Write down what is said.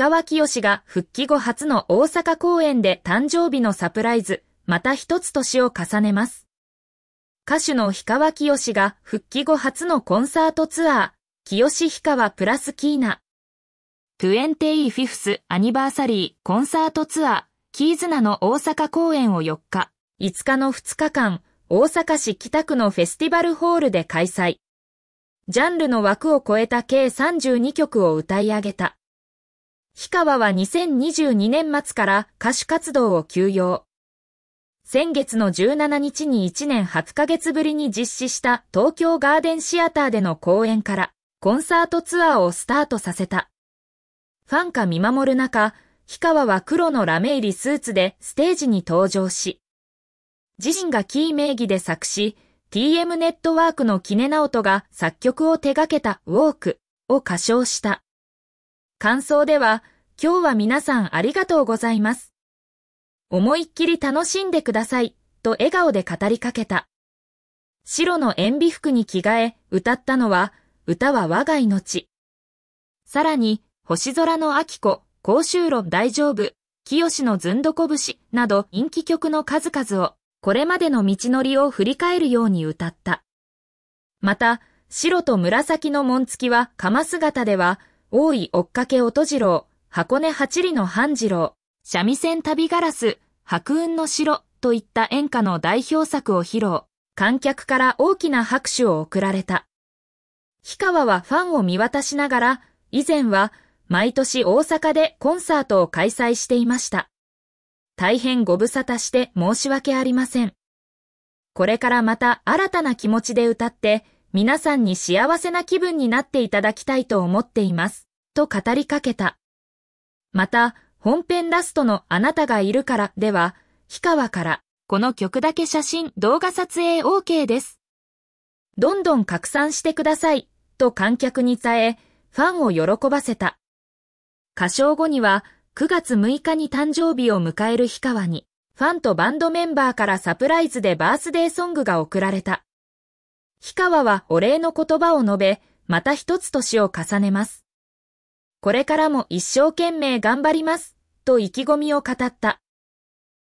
川きよしが復帰後初の大阪公演で誕生日のサプライズ、また一つ年を重ねます。歌手の氷川きよしが復帰後初のコンサートツアー、きよし氷川プラスキーナ。2ィ t h アニバーサリーコンサートツアー、キーズナの大阪公演を4日、5日の2日間、大阪市北区のフェスティバルホールで開催。ジャンルの枠を超えた計32曲を歌い上げた。氷川は2022年末から歌手活動を休養。先月の17日に1年8ヶ月ぶりに実施した東京ガーデンシアターでの公演からコンサートツアーをスタートさせた。ファンが見守る中、氷川は黒のラメ入りスーツでステージに登場し、自身がキー名義で作詞、TM ネットワークのキネナオトが作曲を手掛けたウォークを歌唱した。感想では、今日は皆さんありがとうございます。思いっきり楽しんでください、と笑顔で語りかけた。白の塩ビ服に着替え、歌ったのは、歌は我が命。さらに、星空の秋子、甲州論大丈夫、清のずんどこし、など人気曲の数々を、これまでの道のりを振り返るように歌った。また、白と紫の紋付きは、鎌姿では、大井追っかけ音次郎、箱根八里の半次郎、三味線旅ガラス、白雲の城といった演歌の代表作を披露、観客から大きな拍手を送られた。氷川はファンを見渡しながら、以前は毎年大阪でコンサートを開催していました。大変ご無沙汰して申し訳ありません。これからまた新たな気持ちで歌って、皆さんに幸せな気分になっていただきたいと思っています、と語りかけた。また、本編ラストのあなたがいるからでは、氷川から、この曲だけ写真、動画撮影 OK です。どんどん拡散してください、と観客に伝え、ファンを喜ばせた。歌唱後には、9月6日に誕生日を迎える氷川に、ファンとバンドメンバーからサプライズでバースデーソングが贈られた。氷川はお礼の言葉を述べ、また一つ年を重ねます。これからも一生懸命頑張ります、と意気込みを語った。